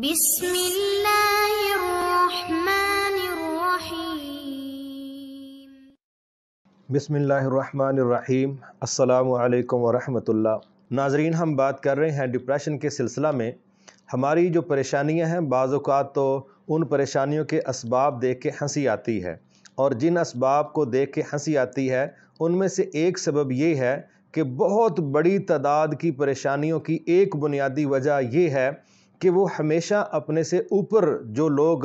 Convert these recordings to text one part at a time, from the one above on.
بسم اللہ الرحمن الرحیم السلام علیکم ورحمۃ اللہ ناظرین ہم بات کر رہے ہیں ڈپریشن کے سلسلہ میں ہماری جو پریشانیاں ہیں بعض اوقات تو ان پریشانیوں کے اسباب دیکھ کے ہنسی آتی ہے اور جن اسباب کو دیکھ کے ہنسی آتی ہے ان میں سے ایک سبب یہ ہے کہ بہت بڑی تعداد کی پریشانیوں کی ایک بنیادی وجہ یہ ہے کہ وہ ہمیشہ اپنے سے اوپر جو لوگ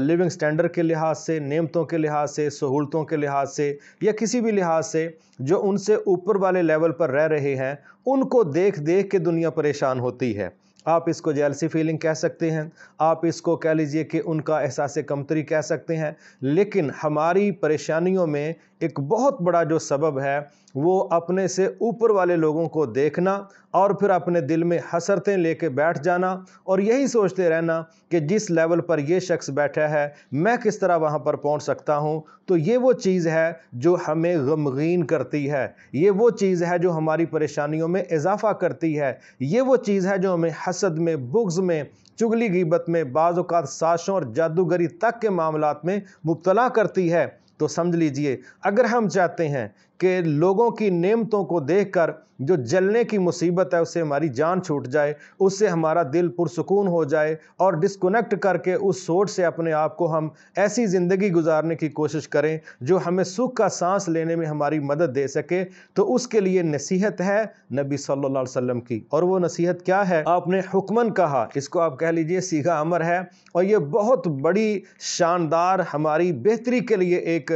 لیونگ سٹینڈر کے لحاظ سے نعمتوں کے لحاظ سے سہولتوں کے لحاظ سے یا کسی بھی لحاظ سے جو ان سے اوپر والے لیول پر رہ رہے ہیں ان کو دیکھ دیکھ کے دنیا پریشان ہوتی ہے آپ اس کو جیلسی فیلنگ کہہ سکتے ہیں آپ اس کو کہہ لیجئے کہ ان کا احساس کمتری کہہ سکتے ہیں لیکن ہماری پریشانیوں میں ایک بہت بڑا جو سبب ہے وہ اپنے سے اوپر والے لوگوں کو دیکھنا اور پھر اپنے دل میں حسرتیں لے کے بیٹھ جانا اور یہی سوچتے رہنا کہ جس لیول پر یہ شخص بیٹھا ہے میں کس طرح وہاں پر پہنچ سکتا ہوں تو یہ وہ چیز ہے جو ہمیں غمغین کرتی ہے یہ وہ چیز ہے جو ہماری پریشانیوں میں اضافہ کرتی ہے یہ وہ چیز ہے جو ہمیں حسد میں بغض میں چگلی گیبت میں بعض اوقات ساشوں اور جادوگری تک کے معاملات میں مبتلا کرتی ہے تو سمجھ لیجئے اگر ہم چاہتے ہیں کہ لوگوں کی نعمتوں کو دیکھ کر جو جلنے کی مصیبت ہے اس سے ہماری جان چھوٹ جائے اس سے ہمارا دل پرسکون ہو جائے اور ڈسکونیکٹ کر کے اس سوٹ سے اپنے آپ کو ہم ایسی زندگی گزارنے کی کوشش کریں جو ہمیں سکھ کا سانس لینے میں ہماری مدد دے سکے تو اس کے لیے نصیحت ہے نبی صلی اللہ علیہ وسلم کی اور وہ نصیحت کیا ہے آپ نے حکمن کہا اس کو آپ کہہ لیجئے سیگا امر ہے اور یہ بہت بڑی شاندار ہماری بہتری کے لیے ایک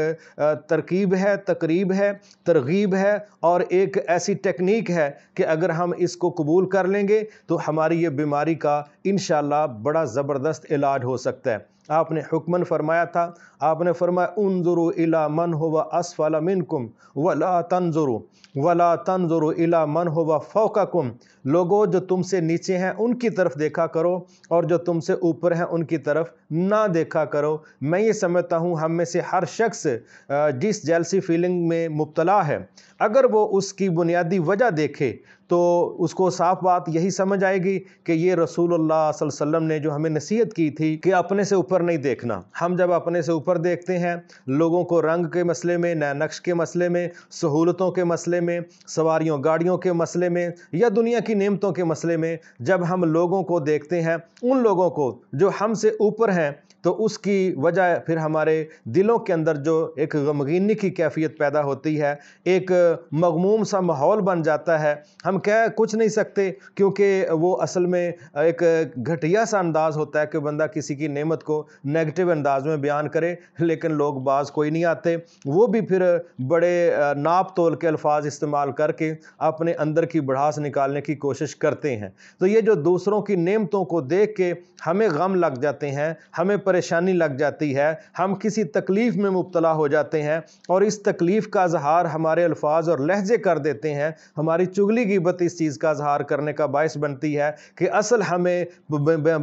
ترکیب ہے تقریب ہے ترغیب ہے اور ایک ایسی ٹیکنیک ہے کہ اگر ہم اس کو قبول کر لیں گے تو ہماری یہ بیماری کا انشاءاللہ بڑا زبردست علاج ہو سکتا ہے آپ نے حکمن فرمایا تھا آپ نے فرمایا انظروا الى من هو اسفل منكم ولا تنظروا ولا تنظروا الى من هو فوقكم لوگو جو تم سے نیچے ہیں ان کی طرف دیکھا کرو اور جو تم سے اوپر ہیں ان کی طرف نہ دیکھا کرو میں یہ سمجھتا ہوں ہم میں سے ہر شخص جس جیلسی فیلنگ میں مبتلا ہے اگر وہ اس کی بنیادی وجہ دیکھے تو اس کو صاف بات یہی سمجھ آئے گی کہ یہ رسول اللہ صلی اللہ علیہ وسلم نے جو ہمیں نصیحت کی تھی کہ اپنے سے اوپر نہیں دیکھنا ہم جب اپنے سے اوپر دیکھتے ہیں لوگوں کو رنگ کے مسئلے میں نیا نقش کے مسئلے میں سہولتوں کے مسئلے میں سواریوں گاڑیوں کے مسئلے میں یا دنیا کی نعمتوں کے مسئلے میں جب ہم لوگوں کو دیکھتے ہیں ان لوگوں کو جو ہم سے اوپر ہیں تو اس کی وجہ پھر ہمارے دلوں کے اندر جو ایک غمگینی کی کیفیت پیدا ہوتی ہے ایک مغموم سا ماحول بن جاتا ہے ہم کہہ کچھ نہیں سکتے کیونکہ وہ اصل میں ایک گھٹیا سا انداز ہوتا ہے کہ بندہ کسی کی نعمت کو نیگٹیو انداز میں بیان کرے لیکن لوگ بعض کوئی نہیں آتے وہ بھی پھر بڑے ناپ تول کے الفاظ استعمال کر کے اپنے اندر کی بڑھاس نکالنے کی کوشش کرتے ہیں تو یہ جو دوسروں کی نعمتوں کو دیکھ کے ہمیں غم لگ جاتے ہیں ہمیں پر پریشانی لگ جاتی ہے ہم کسی تکلیف میں مبتلا ہو جاتے ہیں اور اس تکلیف کا اظہار ہمارے الفاظ اور لہجے کر دیتے ہیں ہماری چگلی گیبت اس چیز کا اظہار کرنے کا باعث بنتی ہے کہ اصل ہمیں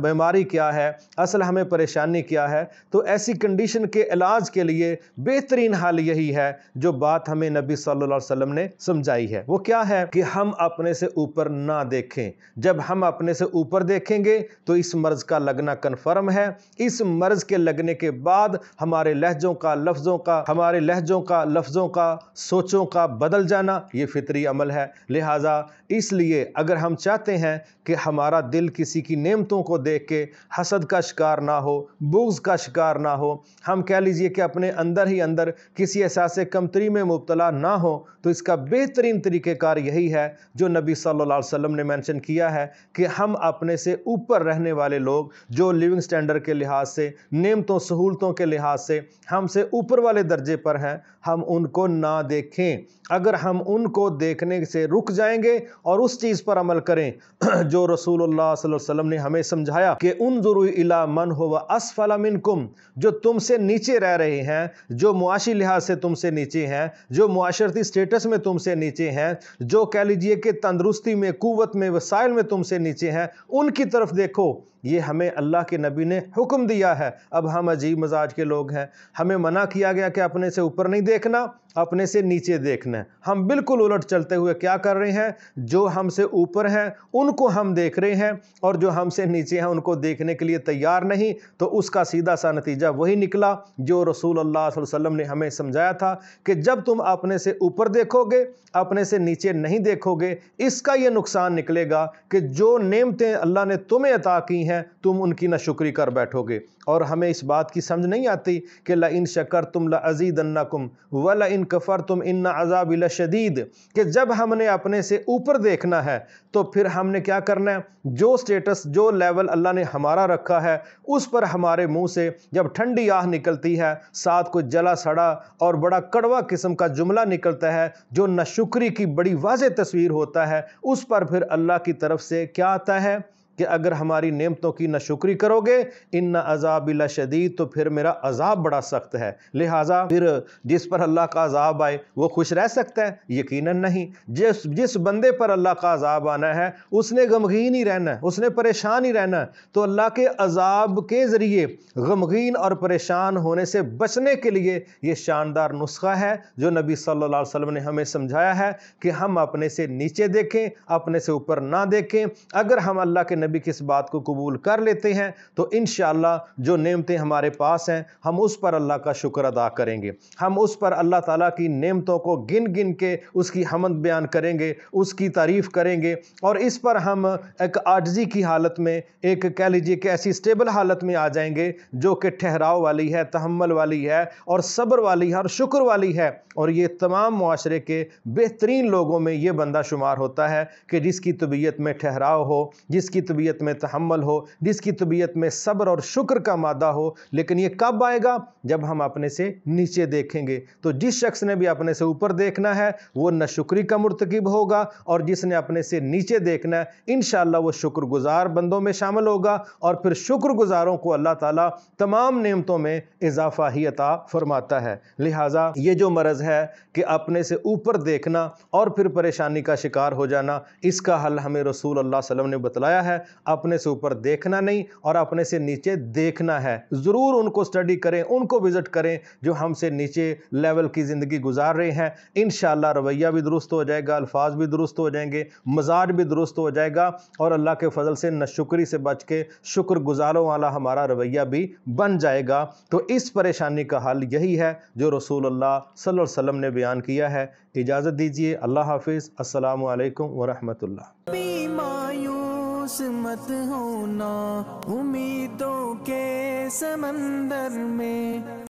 بیماری کیا ہے اصل ہمیں پریشانی کیا ہے تو ایسی کنڈیشن کے علاج کے لیے بہترین حال یہی ہے جو بات ہمیں نبی صلی اللہ علیہ وسلم نے سمجھائی ہے وہ کیا ہے کہ ہم اپنے سے اوپر نہ دیکھیں جب ہم اپنے سے اوپر دیکھیں گے تو اس مرض کا لگنا کنفرم ہے اس مرض کے لگنے کے بعد ہمارے لہجوں کا لفظوں کا ہمارے لہجوں کا لفظوں کا سوچوں کا بدل جانا یہ فطری عمل ہے لہٰذا اس لیے اگر ہم چاہتے ہیں کہ ہمارا دل کسی کی نعمتوں کو دیکھ کے حسد کا شکار نہ ہو بغض کا شکار نہ ہو ہم کہہ لیجئے کہ اپنے اندر ہی اندر کسی احساس کمتری میں مبتلا نہ ہو تو اس کا بہترین طریقہ کار یہی ہے جو نبی صلی اللہ علیہ وسلم نے مینشن کیا ہے کہ ہم اپنے سے اوپر رہنے والے لوگ جو لیونگ سٹینڈر کے لحاظ سے سے نعمتوں سہولتوں کے لحاظ سے ہم سے اوپر والے درجے پر ہیں ہم ان کو نہ دیکھیں اگر ہم ان کو دیکھنے سے رک جائیں گے اور اس چیز پر عمل کریں جو رسول اللہ صلی اللہ علیہ وسلم نے ہمیں سمجھایا کہ انظروا الی من ہوا اسفل منکم جو تم سے نیچے رہ رہے ہیں جو معاشی لحاظ سے تم سے نیچے ہیں جو معاشرتی سٹیٹس میں تم سے نیچے ہیں جو کہہ لیجئے کہ تندرستی میں قوت میں وسائل میں تم سے نیچے ہیں ان کی طرف دیکھو یہ ہمیں اللہ کے نبی نے حکم دیا ہے اب ہم عجیب مزاج کے لوگ ہیں ہمیں منع کیا گیا کہ اپنے سے اوپر نہیں دیکھنا اپنے سے نیچے دیکھنا ہم بالکل الٹ چلتے ہوئے کیا کر رہے ہیں جو ہم سے اوپر ہیں ان کو ہم دیکھ رہے ہیں اور جو ہم سے نیچے ہیں ان کو دیکھنے کے لیے تیار نہیں تو اس کا سیدھا سا نتیجہ وہی نکلا جو رسول اللہ صلی اللہ علیہ وسلم نے ہمیں سمجھایا تھا کہ جب تم اپنے سے اوپر دیکھو گے اپنے سے نیچے نہیں دیکھو گے اس کا یہ نقصان نکلے گا کہ جو نعمتیں اللہ نے تمہیں عطا کی ہیں ہیں تم ان کی نشکری کر بیٹھو گے اور ہمیں اس بات کی سمجھ نہیں آتی کہ لَئِن شَكَرْتُمْ لَعَزِيدَنَّكُمْ وَلَئِن كَفَرْتُمْ إِنَّ عَذَابِ لَشَدِيد کہ جب ہم نے اپنے سے اوپر دیکھنا ہے تو پھر ہم نے کیا کرنا ہے جو سٹیٹس جو لیول اللہ نے ہمارا رکھا ہے اس پر ہمارے منہ سے جب ٹھنڈی آہ نکلتی ہے ساتھ کو جلا سڑا اور بڑا کڑوا قسم کا جملہ نکلتا ہے جو نشکری کی بڑی واضح تصویر ہوتا ہے اس پر پھر اللہ کی طرف سے کیا آتا ہے کہ اگر ہماری نعمتوں کی نہ شکری کرو گے ان نہ عذاب اللہ شدید تو پھر میرا عذاب بڑا سخت ہے لہٰذا پھر جس پر اللہ کا عذاب آئے وہ خوش رہ سکتا ہے یقیناً نہیں جس جس بندے پر اللہ کا عذاب آنا ہے اس نے غمگین ہی رہنا ہے اس نے پریشان ہی رہنا ہے تو اللہ کے عذاب کے ذریعے غمگین اور پریشان ہونے سے بچنے کے لیے یہ شاندار نسخہ ہے جو نبی صلی اللہ علیہ وسلم نے ہمیں سمجھایا ہے کہ ہم اپنے سے نیچے دیکھیں اپنے سے اوپر نہ دیکھیں اگر ہم اللہ کے نبی کس بات کو قبول کر لیتے ہیں تو انشاءاللہ جو نعمتیں ہمارے پاس ہیں ہم اس پر اللہ کا شکر ادا کریں گے ہم اس پر اللہ تعالیٰ کی نعمتوں کو گن گن کے اس اس کی کی حمد بیان کریں گے تعریف کریں گے اور اس پر ہم ایک ایک کی حالت میں کہہ لیجیے ایسی سٹیبل حالت میں آ جائیں گے جو کہ ٹھہراؤ والی ہے تحمل والی ہے اور صبر والی ہے اور شکر والی ہے اور یہ تمام معاشرے کے بہترین لوگوں میں یہ بندہ شمار ہوتا ہے کہ جس کی طبیعت میں ٹھہراؤ ہو جس کی طبیعت میں تحمل ہو جس کی طبیعت میں صبر اور شکر کا مادہ ہو لیکن یہ کب آئے گا جب ہم اپنے سے نیچے دیکھیں گے تو جس شخص نے بھی اپنے سے اوپر دیکھنا ہے وہ نہ شکری کا مرتکب ہوگا اور جس نے اپنے سے نیچے دیکھنا ہے انشاءاللہ وہ شکر گزار بندوں میں شامل ہوگا اور پھر شکر گزاروں کو اللہ تعالیٰ تمام نعمتوں میں اضافہ ہی عطا فرماتا ہے لہٰذا یہ جو مرض ہے کہ اپنے سے اوپر دیکھنا اور پھر پریشانی کا شکار ہو جانا اس کا حل ہمیں رسول اللہ علیہ وسلم نے بتلایا ہے اپنے سے اوپر دیکھنا نہیں اور اپنے سے نیچے دیکھنا ہے ضرور ان کو سٹڈی کریں ان کو وزٹ کریں جو ہم سے نیچے لیول کی زندگی گزار رہے ہیں انشاءاللہ رویہ بھی درست ہو جائے گا الفاظ بھی درست ہو جائیں گے مزاج بھی درست ہو جائے گا اور اللہ کے فضل سے نشکری سے بچ کے شکر گزاروں والا ہمارا رویہ بھی بن جائے گا تو اس پریشانی کا حل یہی ہے جو رسول اللہ صلی اللہ علیہ وسلم نے بیان کیا ہے اجازت دیجیے اللہ حافظ السلام علیکم ورحمۃ اللہ مت ہونا امیدوں کے سمندر میں